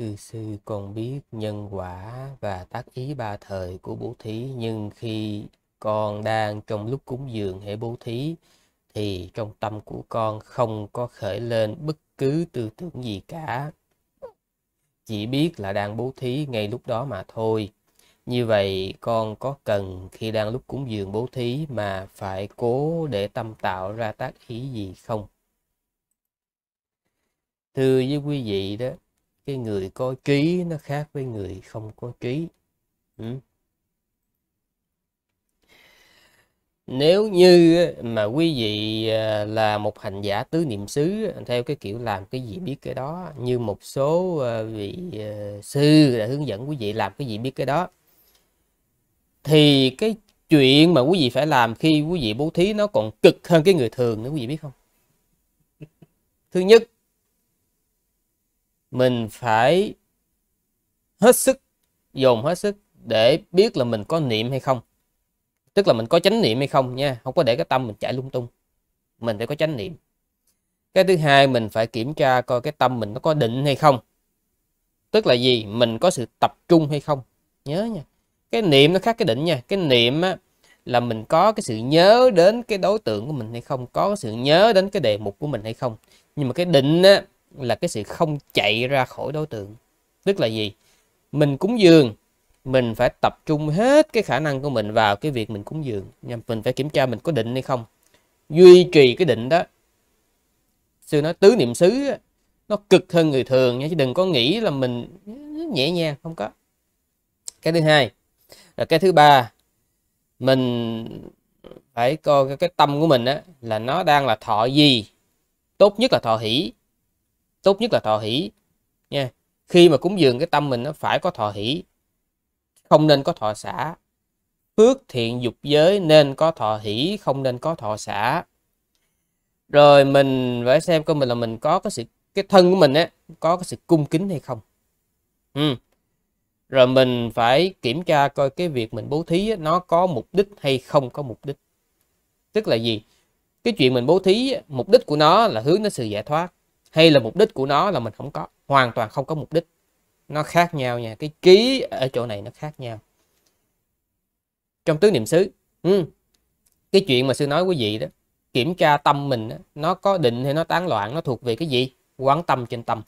Cư sư còn biết nhân quả và tác ý ba thời của bố thí, nhưng khi con đang trong lúc cúng dường hệ bố thí, thì trong tâm của con không có khởi lên bất cứ tư tưởng gì cả. Chỉ biết là đang bố thí ngay lúc đó mà thôi. Như vậy con có cần khi đang lúc cúng dường bố thí mà phải cố để tâm tạo ra tác ý gì không? Thưa với quý vị đó, cái người có trí nó khác với người không có trí ừ. nếu như mà quý vị à, là một hành giả tứ niệm xứ theo cái kiểu làm cái gì biết cái đó như một số à, vị à, sư đã hướng dẫn quý vị làm cái gì biết cái đó thì cái chuyện mà quý vị phải làm khi quý vị bố thí nó còn cực hơn cái người thường nữa quý vị biết không thứ nhất mình phải hết sức dồn hết sức để biết là mình có niệm hay không tức là mình có chánh niệm hay không nha không có để cái tâm mình chạy lung tung mình phải có chánh niệm cái thứ hai mình phải kiểm tra coi cái tâm mình nó có định hay không tức là gì mình có sự tập trung hay không nhớ nha cái niệm nó khác cái định nha cái niệm á, là mình có cái sự nhớ đến cái đối tượng của mình hay không có sự nhớ đến cái đề mục của mình hay không nhưng mà cái định á, là cái sự không chạy ra khỏi đối tượng tức là gì mình cúng dường mình phải tập trung hết cái khả năng của mình vào cái việc mình cúng dường mình phải kiểm tra mình có định hay không duy trì cái định đó sư nói tứ niệm xứ nó cực hơn người thường nha chứ đừng có nghĩ là mình nhẹ nhàng không có cái thứ hai là cái thứ ba mình phải coi cái, cái tâm của mình á là nó đang là thọ gì tốt nhất là thọ hỷ tốt nhất là thọ hỷ nha khi mà cúng dường cái tâm mình nó phải có thọ hỷ không nên có thọ xả phước thiện dục giới nên có thọ hỷ không nên có thọ xả rồi mình phải xem coi mình là mình có cái sự cái thân của mình á có cái sự cung kính hay không ừ. rồi mình phải kiểm tra coi cái việc mình bố thí á, nó có mục đích hay không có mục đích tức là gì cái chuyện mình bố thí mục đích của nó là hướng đến sự giải thoát hay là mục đích của nó là mình không có hoàn toàn không có mục đích nó khác nhau nha cái ký ở chỗ này nó khác nhau trong tứ niệm xứ ừ. cái chuyện mà sư nói quý vị đó kiểm tra tâm mình đó, nó có định hay nó tán loạn nó thuộc về cái gì quán tâm trên tâm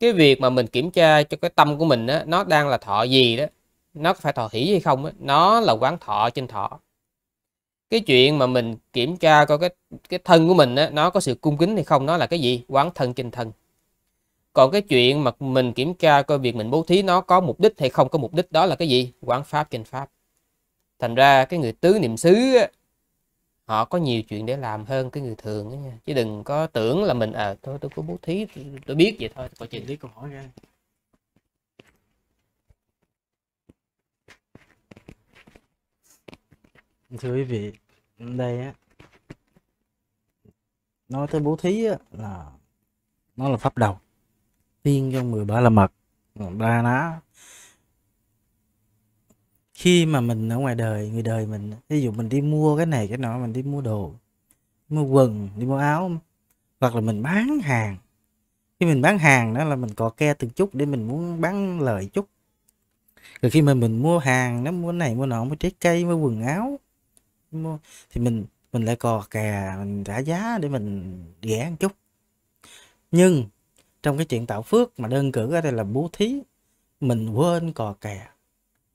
cái việc mà mình kiểm tra cho cái tâm của mình đó, nó đang là thọ gì đó nó có phải thọ hỷ hay không đó, nó là quán thọ trên thọ cái chuyện mà mình kiểm tra coi cái cái thân của mình á, nó có sự cung kính hay không nó là cái gì quán thân trên thân còn cái chuyện mà mình kiểm tra coi việc mình bố thí nó có mục đích hay không có mục đích đó là cái gì quán pháp trên pháp thành ra cái người tứ niệm xứ á, họ có nhiều chuyện để làm hơn cái người thường đó nha chứ đừng có tưởng là mình à thôi tôi có bố thí tôi biết vậy thôi coi chừng lý câu hỏi ra thưa quý vị đây á nói tới bố thí á, là nó là pháp đầu tiên trong 13 là mật ba ná khi mà mình ở ngoài đời người đời mình ví dụ mình đi mua cái này cái nọ mình đi mua đồ mua quần đi mua áo hoặc là mình bán hàng khi mình bán hàng đó là mình cò ke từng chút để mình muốn bán lợi chút rồi khi mà mình mua hàng nó mua này mua nọ mua trái cây mua quần áo thì mình mình lại cò kè mình trả giá để mình rẻ một chút nhưng trong cái chuyện tạo phước mà đơn cử ở đây là bố thí mình quên cò kè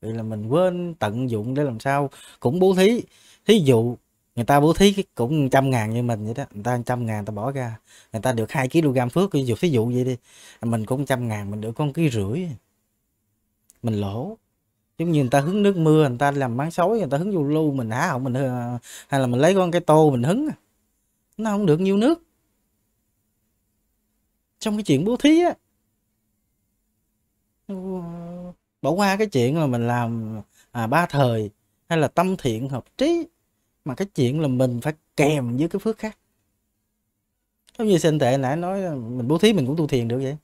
vậy là mình quên tận dụng để làm sao cũng bố thí thí dụ người ta bố thí cũng trăm ngàn như mình vậy đó người ta trăm ngàn ta bỏ ra người ta được hai kg phước ví dụ thí dụ vậy đi mình cũng trăm ngàn mình được con ký rưỡi mình lỗ giống như người ta hứng nước mưa người ta làm máng xối người ta hứng vô lưu, mình há họng mình ờ, hay là mình lấy con cái tô mình hứng à? nó không được nhiêu nước trong cái chuyện bố thí á bỏ qua cái chuyện là mình làm à, ba thời hay là tâm thiện hợp trí mà cái chuyện là mình phải kèm với cái phước khác giống như sinh tệ nãy nói mình bố thí mình cũng tu thiền được vậy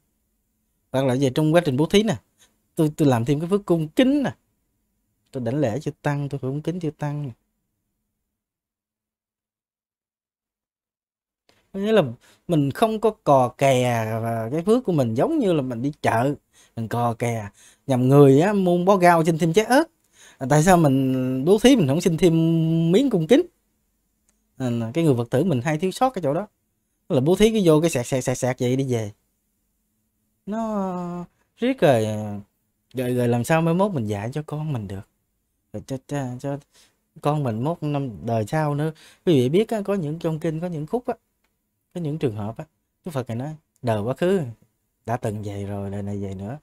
hoặc là về trong quá trình bố thí nè tôi tôi làm thêm cái phước cung kính nè tôi đánh lễ chưa tăng tôi cũng kính chưa tăng nghĩa là mình không có cò kè và cái phước của mình giống như là mình đi chợ mình cò kè nhầm người á mua bó gao xin thêm trái ớt à, tại sao mình bố thí mình không xin thêm miếng cung kính cái người vật tử mình hay thiếu sót cái chỗ đó là bố thí cái vô cái sạc sạc sạc sạc vậy đi về nó riết rồi rồi à, rồi làm sao mới mốt mình dạy cho con mình được cho, cho, cho con mình mốt năm đời sau nữa quý vị biết á, có những trong kinh có những khúc á, có những trường hợp á, Đức Phật này nói đời quá khứ đã từng vậy rồi đời này vậy nữa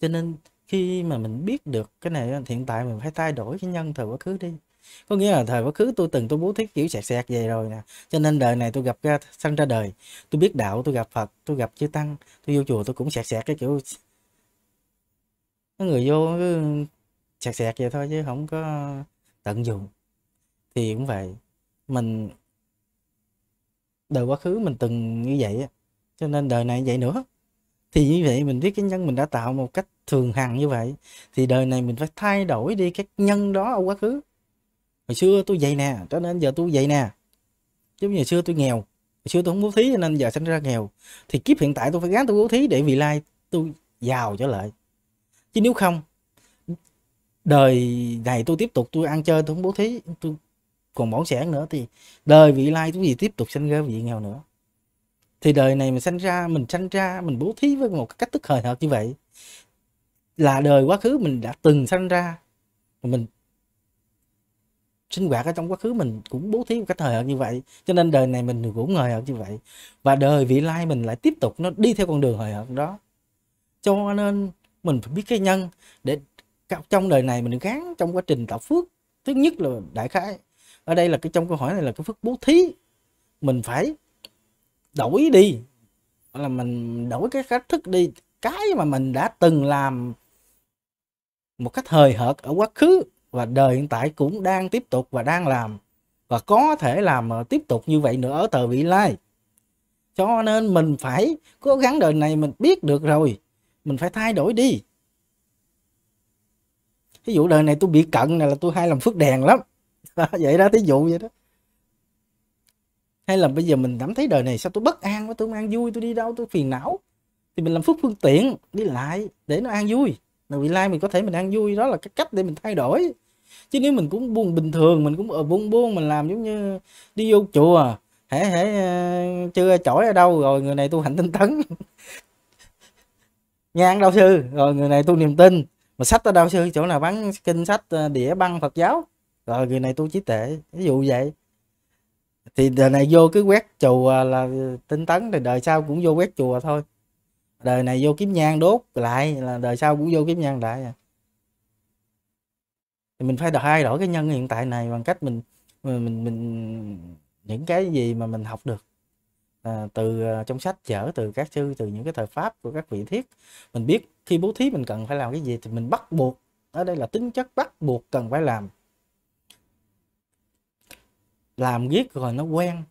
cho nên khi mà mình biết được cái này hiện tại mình phải thay đổi cái nhân thời quá khứ đi có nghĩa là thời quá khứ tôi từng tôi bố thí kiểu sẹt sẹt về rồi nè cho nên đời này tôi gặp ra sanh ra đời tôi biết đạo tôi gặp phật tôi gặp chư tăng tôi vô chùa tôi cũng sẹt sẹt cái kiểu người vô sẹt sẹt vậy thôi chứ không có tận dụng thì cũng vậy mình đời quá khứ mình từng như vậy cho nên đời này vậy nữa thì như vậy mình biết cái nhân mình đã tạo một cách thường hằng như vậy thì đời này mình phải thay đổi đi cái nhân đó ở quá khứ hồi xưa tôi vậy nè cho nên giờ tôi vậy nè chứ hồi xưa tôi nghèo hồi xưa tôi không bố thí cho nên giờ sinh ra nghèo thì kiếp hiện tại tôi phải gán tôi bố thí để vì lai tôi giàu trở lại chứ nếu không đời này tôi tiếp tục tôi ăn chơi tôi không bố thí tôi còn bổn sẻn nữa thì đời vị lai tôi gì tiếp tục sinh ra vị nghèo nữa thì đời này mình sinh ra mình sanh ra mình bố thí với một cách thức hời hợt như vậy là đời quá khứ mình đã từng sanh ra mình sinh hoạt ở trong quá khứ mình cũng bố thí một cách thời hợt như vậy cho nên đời này mình cũng hời hợt như vậy và đời vị lai mình lại tiếp tục nó đi theo con đường hời hợt đó cho nên mình phải biết cái nhân để trong đời này mình gán trong quá trình tạo phước thứ nhất là đại khái ở đây là cái trong câu hỏi này là cái phước bố thí mình phải đổi đi là mình đổi cái cách thức đi cái mà mình đã từng làm một cách thời hợt ở quá khứ và đời hiện tại cũng đang tiếp tục và đang làm và có thể làm ờ, tiếp tục như vậy nữa ở thời vị lai cho nên mình phải cố gắng đời này mình biết được rồi mình phải thay đổi đi thí dụ đời này tôi bị cận này là tôi hay làm phước đèn lắm vậy đó thí dụ vậy đó hay là bây giờ mình cảm thấy đời này sao tôi bất an quá tôi không vui tôi đi đâu tôi phiền não thì mình làm phước phương tiện đi lại để nó an vui mà vị lai mình có thể mình an vui đó là cái cách để mình thay đổi chứ nếu mình cũng buồn bình thường mình cũng ở ờ, buông buông mình làm giống như đi vô chùa hễ hễ ờ, chưa chổi ở đâu rồi người này tôi hạnh tinh tấn nhan đâu sư rồi người này tôi niềm tin mà sách ở đâu sư chỗ nào bán kinh sách ờ, đĩa băng phật giáo rồi người này tu trí tệ ví dụ vậy thì đời này vô cứ quét chùa là tinh tấn thì đời sau cũng vô quét chùa thôi đời này vô kiếm nhang đốt lại là đời sau cũng vô kiếm nhang lại à. thì mình phải thay đổi cái nhân hiện tại này bằng cách mình mình mình, mình những cái gì mà mình học được à, từ à, trong sách chở từ các sư từ những cái thời pháp của các vị thiết mình biết khi bố thí mình cần phải làm cái gì thì mình bắt buộc ở đây là tính chất bắt buộc cần phải làm làm riết rồi nó quen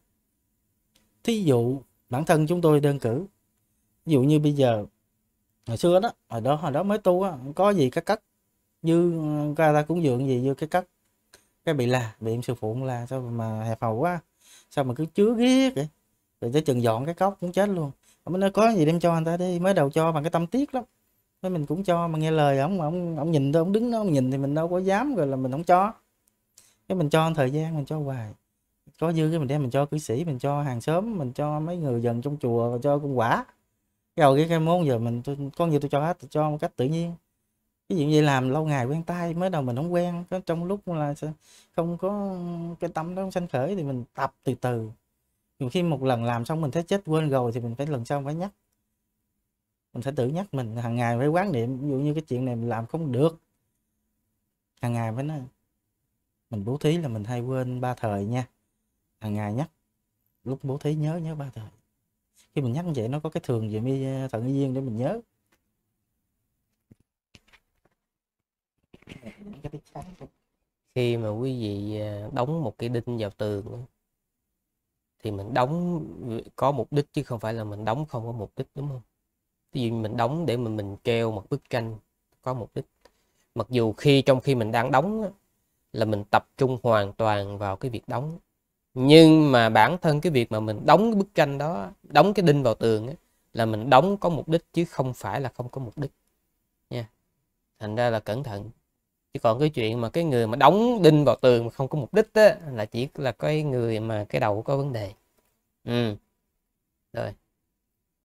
thí dụ bản thân chúng tôi đơn cử ví dụ như bây giờ hồi xưa đó hồi đó hồi đó mới tu á có gì cái cất như ờ, ra ta cũng dường gì như cái cất cái bị là bị em sư phụ là sao mà hẹp hầu quá sao mà cứ chứa ghét vậy rồi tới chừng dọn cái cốc cũng chết luôn ông nói có gì đem cho anh ta đi mới đầu cho bằng cái tâm tiếc lắm mới mình cũng cho mà nghe lời ông ông ông nhìn tôi ông đứng đó ông nhìn thì mình đâu có dám rồi là mình không cho cái mình cho thời gian mình cho hoài có dư cái mình đem mình cho cư sĩ mình cho hàng xóm mình cho mấy người dân trong chùa và cho con quả rồi cái cái món giờ mình tôi, có nhiều tôi cho hết tôi cho một cách tự nhiên cái dụ như làm lâu ngày quen tay mới đầu mình không quen trong lúc là không có cái tâm nó không sanh khởi thì mình tập từ từ nhiều khi một lần làm xong mình thấy chết quên rồi thì mình phải lần sau phải nhắc mình phải tự nhắc mình hàng ngày phải quán niệm ví dụ như cái chuyện này mình làm không được hàng ngày phải nói mình bố thí là mình hay quên ba thời nha hàng ngày nhắc lúc bố thí nhớ nhớ ba thời khi mình nhắc như vậy nó có cái thường về mi à, thận duyên để mình nhớ khi mà quý vị à, đóng một cái đinh vào tường thì mình đóng có mục đích chứ không phải là mình đóng không có mục đích đúng không ví dụ mình đóng để mình mình keo một bức tranh có mục đích mặc dù khi trong khi mình đang đóng là mình tập trung hoàn toàn vào cái việc đóng nhưng mà bản thân cái việc mà mình đóng cái bức tranh đó đóng cái đinh vào tường ấy, là mình đóng có mục đích chứ không phải là không có mục đích nha thành ra là cẩn thận chứ còn cái chuyện mà cái người mà đóng đinh vào tường mà không có mục đích á, là chỉ là cái người mà cái đầu có vấn đề ừ rồi